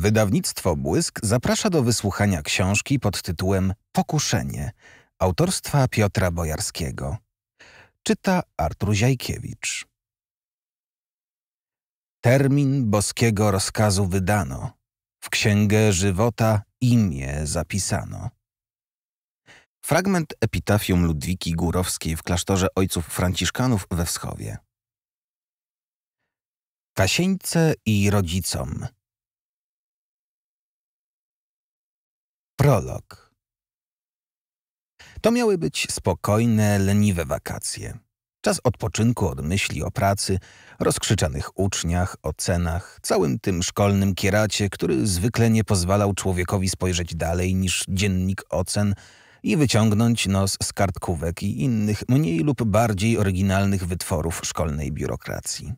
Wydawnictwo Błysk zaprasza do wysłuchania książki pod tytułem Pokuszenie autorstwa Piotra Bojarskiego. Czyta Artur Ziajkiewicz. Termin boskiego rozkazu wydano, w księgę żywota imię zapisano. Fragment epitafium Ludwiki Górowskiej w klasztorze ojców franciszkanów we Wschowie. Kasieńce i rodzicom – Prolog. To miały być spokojne, leniwe wakacje. Czas odpoczynku od myśli o pracy, rozkrzyczanych uczniach, ocenach, całym tym szkolnym kieracie, który zwykle nie pozwalał człowiekowi spojrzeć dalej niż dziennik ocen i wyciągnąć nos z kartkówek i innych mniej lub bardziej oryginalnych wytworów szkolnej biurokracji.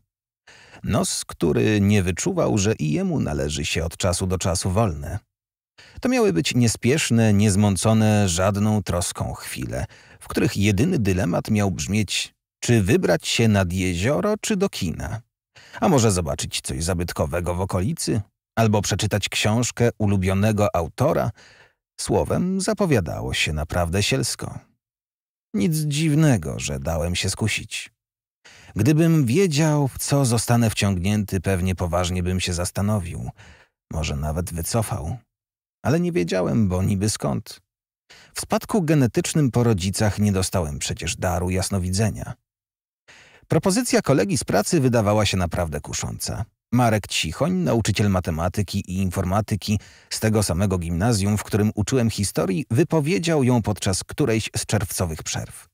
Nos, który nie wyczuwał, że i jemu należy się od czasu do czasu wolne to miały być niespieszne, niezmącone żadną troską chwile, w których jedyny dylemat miał brzmieć, czy wybrać się nad jezioro, czy do kina. A może zobaczyć coś zabytkowego w okolicy, albo przeczytać książkę ulubionego autora. Słowem, zapowiadało się naprawdę sielsko. Nic dziwnego, że dałem się skusić. Gdybym wiedział, w co zostanę wciągnięty, pewnie poważnie bym się zastanowił, może nawet wycofał ale nie wiedziałem, bo niby skąd. W spadku genetycznym po rodzicach nie dostałem przecież daru jasnowidzenia. Propozycja kolegi z pracy wydawała się naprawdę kusząca. Marek Cichoń, nauczyciel matematyki i informatyki z tego samego gimnazjum, w którym uczyłem historii, wypowiedział ją podczas którejś z czerwcowych przerw.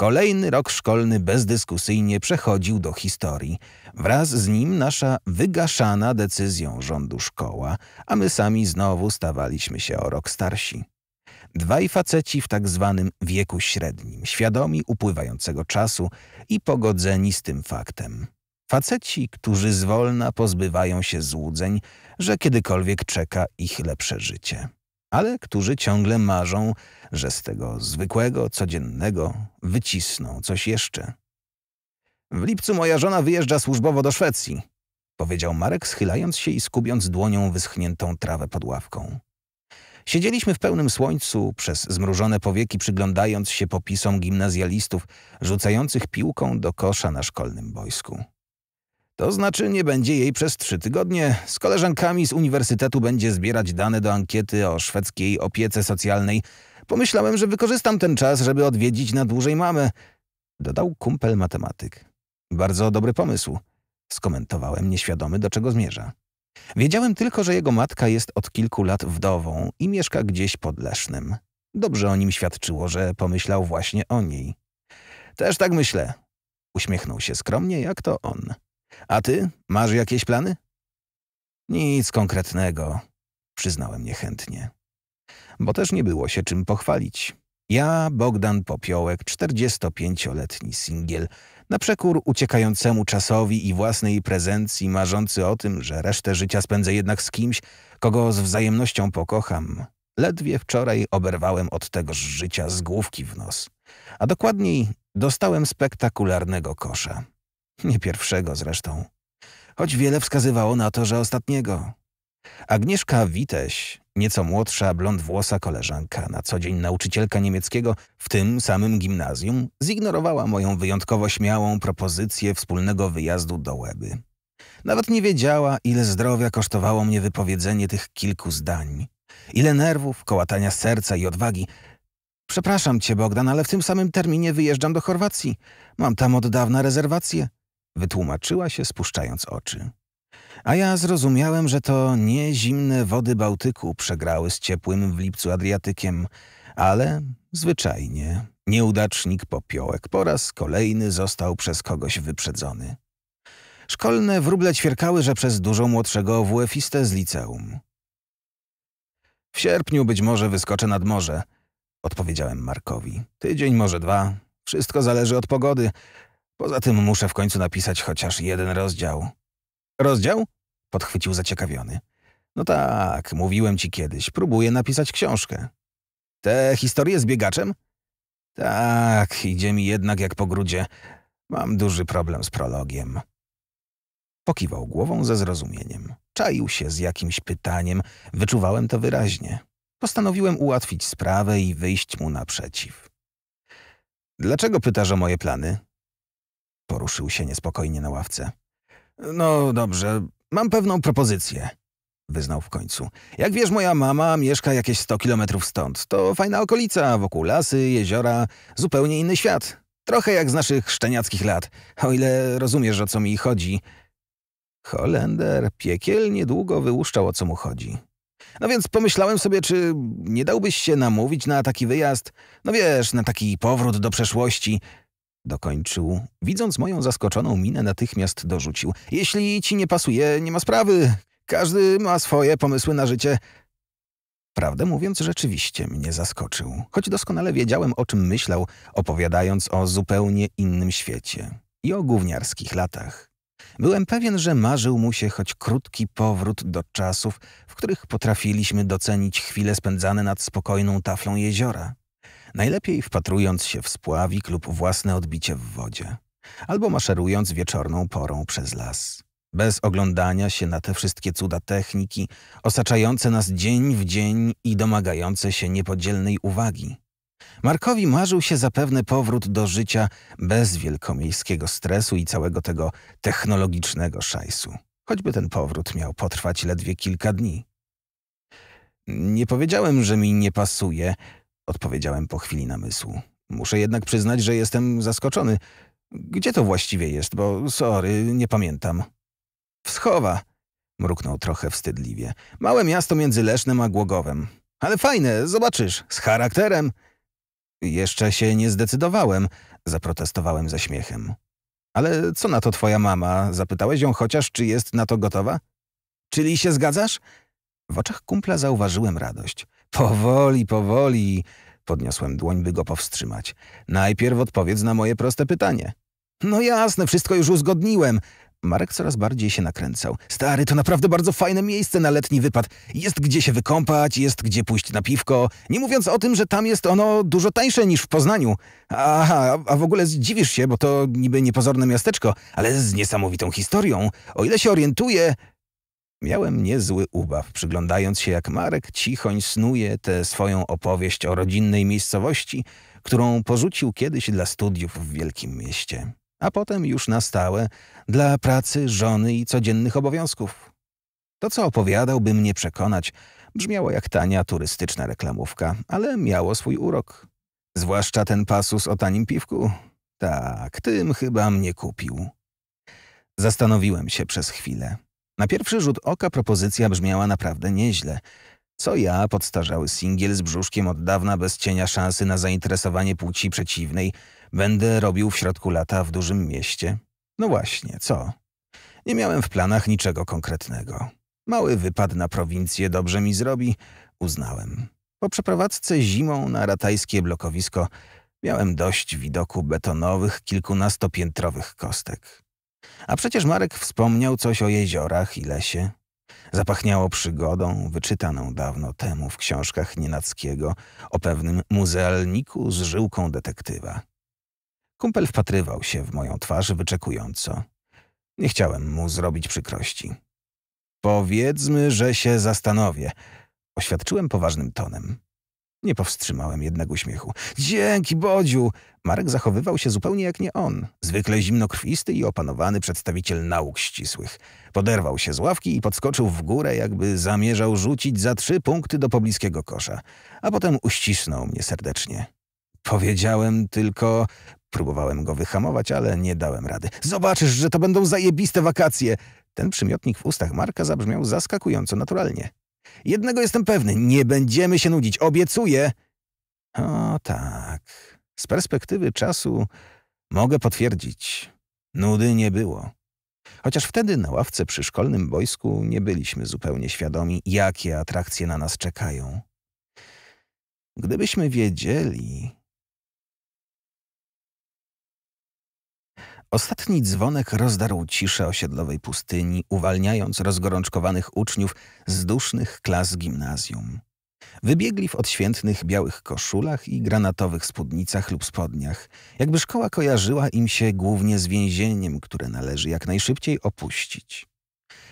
Kolejny rok szkolny bezdyskusyjnie przechodził do historii. Wraz z nim nasza wygaszana decyzją rządu szkoła, a my sami znowu stawaliśmy się o rok starsi. Dwaj faceci w tak zwanym wieku średnim, świadomi upływającego czasu i pogodzeni z tym faktem. Faceci, którzy zwolna pozbywają się złudzeń, że kiedykolwiek czeka ich lepsze życie ale którzy ciągle marzą, że z tego zwykłego, codziennego wycisną coś jeszcze. W lipcu moja żona wyjeżdża służbowo do Szwecji, powiedział Marek, schylając się i skubiąc dłonią wyschniętą trawę pod ławką. Siedzieliśmy w pełnym słońcu, przez zmrużone powieki przyglądając się popisom gimnazjalistów rzucających piłką do kosza na szkolnym boisku. To znaczy nie będzie jej przez trzy tygodnie. Z koleżankami z uniwersytetu będzie zbierać dane do ankiety o szwedzkiej opiece socjalnej. Pomyślałem, że wykorzystam ten czas, żeby odwiedzić na dłużej mamę. Dodał kumpel matematyk. Bardzo dobry pomysł. Skomentowałem nieświadomy, do czego zmierza. Wiedziałem tylko, że jego matka jest od kilku lat wdową i mieszka gdzieś pod Lesznym. Dobrze o nim świadczyło, że pomyślał właśnie o niej. Też tak myślę. Uśmiechnął się skromnie, jak to on. A ty? Masz jakieś plany? Nic konkretnego, przyznałem niechętnie. Bo też nie było się czym pochwalić. Ja, Bogdan Popiołek, 45-letni singiel, na przekór uciekającemu czasowi i własnej prezencji, marzący o tym, że resztę życia spędzę jednak z kimś, kogo z wzajemnością pokocham. Ledwie wczoraj oberwałem od tegoż życia z główki w nos. A dokładniej dostałem spektakularnego kosza. Nie pierwszego zresztą. Choć wiele wskazywało na to, że ostatniego. Agnieszka Witeś, nieco młodsza, blond włosa koleżanka, na co dzień nauczycielka niemieckiego w tym samym gimnazjum, zignorowała moją wyjątkowo śmiałą propozycję wspólnego wyjazdu do Łeby. Nawet nie wiedziała, ile zdrowia kosztowało mnie wypowiedzenie tych kilku zdań. Ile nerwów, kołatania serca i odwagi. Przepraszam cię, Bogdan, ale w tym samym terminie wyjeżdżam do Chorwacji. Mam tam od dawna rezerwację wytłumaczyła się spuszczając oczy. A ja zrozumiałem, że to nie zimne wody Bałtyku przegrały z ciepłym w lipcu Adriatykiem, ale zwyczajnie nieudacznik popiołek po raz kolejny został przez kogoś wyprzedzony. Szkolne wróble ćwierkały, że przez dużo młodszego WF-istę z liceum. W sierpniu być może wyskoczę nad morze, odpowiedziałem Markowi. Tydzień, może dwa. Wszystko zależy od pogody, Poza tym muszę w końcu napisać chociaż jeden rozdział. Rozdział? Podchwycił zaciekawiony. No tak, mówiłem ci kiedyś, próbuję napisać książkę. Te historie z biegaczem? Tak, idzie mi jednak jak po grudzie. Mam duży problem z prologiem. Pokiwał głową ze zrozumieniem. Czaił się z jakimś pytaniem, wyczuwałem to wyraźnie. Postanowiłem ułatwić sprawę i wyjść mu naprzeciw. Dlaczego pytasz o moje plany? Poruszył się niespokojnie na ławce. No dobrze, mam pewną propozycję. Wyznał w końcu. Jak wiesz, moja mama mieszka jakieś 100 kilometrów stąd. To fajna okolica, wokół lasy, jeziora, zupełnie inny świat. Trochę jak z naszych szczeniackich lat, o ile rozumiesz, o co mi chodzi. Holender piekielnie długo wyłuszczał, o co mu chodzi. No więc pomyślałem sobie, czy nie dałbyś się namówić na taki wyjazd? No wiesz, na taki powrót do przeszłości. Dokończył. Widząc moją zaskoczoną minę, natychmiast dorzucił. Jeśli ci nie pasuje, nie ma sprawy. Każdy ma swoje pomysły na życie. Prawdę mówiąc, rzeczywiście mnie zaskoczył, choć doskonale wiedziałem, o czym myślał, opowiadając o zupełnie innym świecie i o gówniarskich latach. Byłem pewien, że marzył mu się choć krótki powrót do czasów, w których potrafiliśmy docenić chwile spędzane nad spokojną taflą jeziora. Najlepiej wpatrując się w spławik lub własne odbicie w wodzie, albo maszerując wieczorną porą przez las. Bez oglądania się na te wszystkie cuda techniki, osaczające nas dzień w dzień i domagające się niepodzielnej uwagi. Markowi marzył się zapewne powrót do życia bez wielkomiejskiego stresu i całego tego technologicznego szajsu. Choćby ten powrót miał potrwać ledwie kilka dni. Nie powiedziałem, że mi nie pasuje, odpowiedziałem po chwili namysłu. Muszę jednak przyznać, że jestem zaskoczony. Gdzie to właściwie jest, bo sorry, nie pamiętam. Wschowa, mruknął trochę wstydliwie. Małe miasto między Lesznem a Głogowem. Ale fajne, zobaczysz, z charakterem. Jeszcze się nie zdecydowałem, zaprotestowałem ze śmiechem. Ale co na to twoja mama? Zapytałeś ją chociaż, czy jest na to gotowa? Czyli się zgadzasz? W oczach kumpla zauważyłem radość. Powoli, powoli, podniosłem dłoń, by go powstrzymać. Najpierw odpowiedz na moje proste pytanie. No jasne, wszystko już uzgodniłem. Marek coraz bardziej się nakręcał. Stary, to naprawdę bardzo fajne miejsce na letni wypad. Jest gdzie się wykąpać, jest gdzie pójść na piwko. Nie mówiąc o tym, że tam jest ono dużo tańsze niż w Poznaniu. Aha, a w ogóle zdziwisz się, bo to niby niepozorne miasteczko, ale z niesamowitą historią. O ile się orientuję, Miałem niezły ubaw, przyglądając się, jak Marek cichoń snuje tę swoją opowieść o rodzinnej miejscowości, którą porzucił kiedyś dla studiów w wielkim mieście, a potem już na stałe dla pracy, żony i codziennych obowiązków. To, co opowiadał, by mnie przekonać, brzmiało jak tania turystyczna reklamówka, ale miało swój urok. Zwłaszcza ten pasus o tanim piwku. Tak, tym chyba mnie kupił. Zastanowiłem się przez chwilę. Na pierwszy rzut oka propozycja brzmiała naprawdę nieźle. Co ja, podstarzały singiel z brzuszkiem od dawna bez cienia szansy na zainteresowanie płci przeciwnej, będę robił w środku lata w dużym mieście? No właśnie, co? Nie miałem w planach niczego konkretnego. Mały wypad na prowincję dobrze mi zrobi, uznałem. Po przeprowadzce zimą na ratajskie blokowisko miałem dość widoku betonowych, kilkunastopiętrowych kostek. A przecież Marek wspomniał coś o jeziorach i lesie. Zapachniało przygodą, wyczytaną dawno temu w książkach Nienackiego o pewnym muzealniku z żyłką detektywa. Kumpel wpatrywał się w moją twarz wyczekująco. Nie chciałem mu zrobić przykrości. Powiedzmy, że się zastanowię, oświadczyłem poważnym tonem. Nie powstrzymałem jednak uśmiechu. Dzięki, Bodziu! Marek zachowywał się zupełnie jak nie on. Zwykle zimnokrwisty i opanowany przedstawiciel nauk ścisłych. Poderwał się z ławki i podskoczył w górę, jakby zamierzał rzucić za trzy punkty do pobliskiego kosza. A potem uścisnął mnie serdecznie. Powiedziałem tylko... Próbowałem go wyhamować, ale nie dałem rady. Zobaczysz, że to będą zajebiste wakacje! Ten przymiotnik w ustach Marka zabrzmiał zaskakująco naturalnie. Jednego jestem pewny, nie będziemy się nudzić, obiecuję. O tak, z perspektywy czasu mogę potwierdzić, nudy nie było. Chociaż wtedy na ławce przy szkolnym boisku nie byliśmy zupełnie świadomi, jakie atrakcje na nas czekają. Gdybyśmy wiedzieli, Ostatni dzwonek rozdarł ciszę osiedlowej pustyni, uwalniając rozgorączkowanych uczniów z dusznych klas gimnazjum. Wybiegli w odświętnych białych koszulach i granatowych spódnicach lub spodniach, jakby szkoła kojarzyła im się głównie z więzieniem, które należy jak najszybciej opuścić.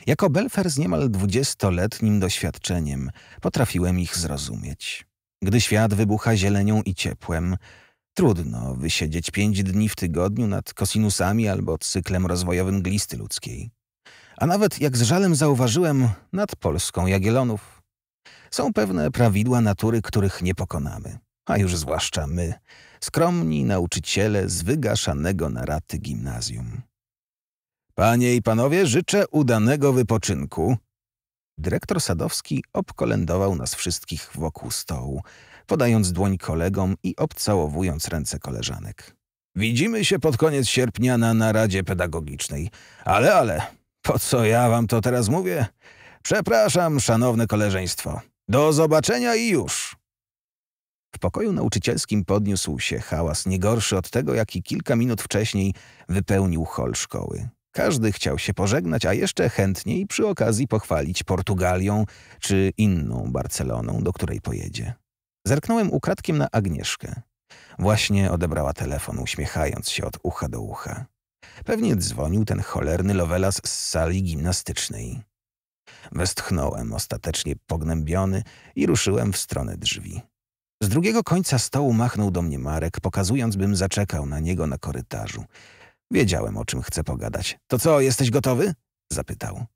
Jako belfer z niemal dwudziestoletnim doświadczeniem potrafiłem ich zrozumieć. Gdy świat wybucha zielenią i ciepłem, Trudno wysiedzieć pięć dni w tygodniu nad kosinusami albo cyklem rozwojowym glisty ludzkiej. A nawet, jak z żalem zauważyłem, nad Polską Jagielonów. Są pewne prawidła natury, których nie pokonamy. A już zwłaszcza my, skromni nauczyciele z wygaszanego na raty gimnazjum. Panie i panowie, życzę udanego wypoczynku. Dyrektor Sadowski obkolędował nas wszystkich wokół stołu, podając dłoń kolegom i obcałowując ręce koleżanek. Widzimy się pod koniec sierpnia na naradzie pedagogicznej. Ale, ale, po co ja wam to teraz mówię? Przepraszam, szanowne koleżeństwo. Do zobaczenia i już. W pokoju nauczycielskim podniósł się hałas nie gorszy od tego, jaki kilka minut wcześniej wypełnił hol szkoły. Każdy chciał się pożegnać, a jeszcze chętniej przy okazji pochwalić Portugalią czy inną Barceloną, do której pojedzie. Zerknąłem ukradkiem na Agnieszkę. Właśnie odebrała telefon, uśmiechając się od ucha do ucha. Pewnie dzwonił ten cholerny lowelas z sali gimnastycznej. Westchnąłem, ostatecznie pognębiony, i ruszyłem w stronę drzwi. Z drugiego końca stołu machnął do mnie Marek, pokazując, bym zaczekał na niego na korytarzu. Wiedziałem, o czym chcę pogadać. To co, jesteś gotowy? zapytał.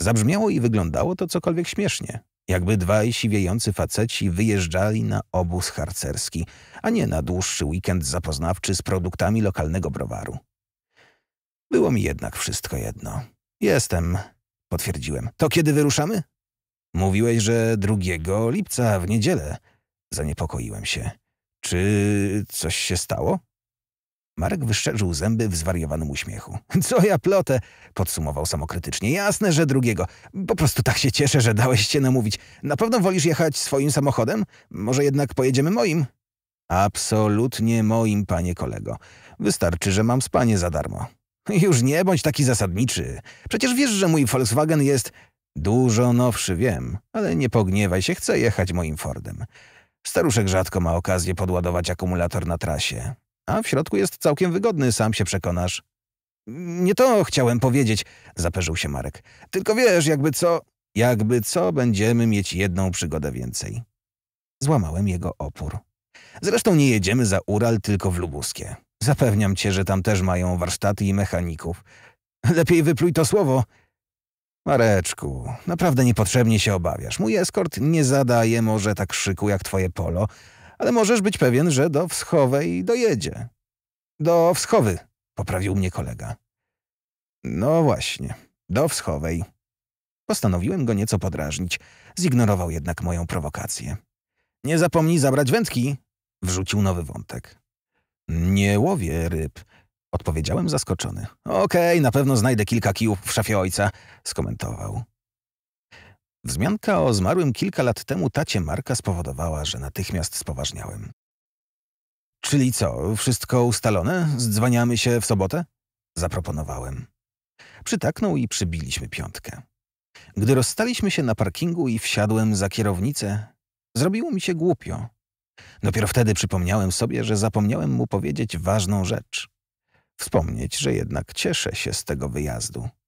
Zabrzmiało i wyglądało to cokolwiek śmiesznie jakby dwaj siwiejący faceci wyjeżdżali na obóz harcerski, a nie na dłuższy weekend zapoznawczy z produktami lokalnego browaru. Było mi jednak wszystko jedno. Jestem, potwierdziłem. To kiedy wyruszamy? Mówiłeś, że 2 lipca w niedzielę. Zaniepokoiłem się. Czy coś się stało? Marek wyszczerzył zęby w zwariowanym uśmiechu. Co ja plotę? Podsumował samokrytycznie. Jasne, że drugiego. Po prostu tak się cieszę, że dałeś się namówić. Na pewno wolisz jechać swoim samochodem? Może jednak pojedziemy moim? Absolutnie moim, panie kolego. Wystarczy, że mam spanie za darmo. Już nie bądź taki zasadniczy. Przecież wiesz, że mój Volkswagen jest dużo nowszy, wiem, ale nie pogniewaj się, chcę jechać moim Fordem. Staruszek rzadko ma okazję podładować akumulator na trasie a w środku jest całkiem wygodny, sam się przekonasz. Nie to chciałem powiedzieć, zaperzył się Marek. Tylko wiesz, jakby co, jakby co, będziemy mieć jedną przygodę więcej. Złamałem jego opór. Zresztą nie jedziemy za Ural, tylko w Lubuskie. Zapewniam cię, że tam też mają warsztaty i mechaników. Lepiej wypluj to słowo. Mareczku, naprawdę niepotrzebnie się obawiasz. Mój eskort nie zadaje może tak szyku jak twoje polo, ale możesz być pewien, że do Wschowej dojedzie. Do Wschowy, poprawił mnie kolega. No właśnie, do Wschowej. Postanowiłem go nieco podrażnić. Zignorował jednak moją prowokację. Nie zapomnij zabrać wędki, wrzucił nowy wątek. Nie łowię ryb, odpowiedziałem zaskoczony. Okej, okay, na pewno znajdę kilka kijów w szafie ojca, skomentował. Wzmianka o zmarłym kilka lat temu tacie Marka spowodowała, że natychmiast spoważniałem. Czyli co, wszystko ustalone? Zdzwaniamy się w sobotę? Zaproponowałem. Przytaknął i przybiliśmy piątkę. Gdy rozstaliśmy się na parkingu i wsiadłem za kierownicę, zrobiło mi się głupio. Dopiero wtedy przypomniałem sobie, że zapomniałem mu powiedzieć ważną rzecz. Wspomnieć, że jednak cieszę się z tego wyjazdu.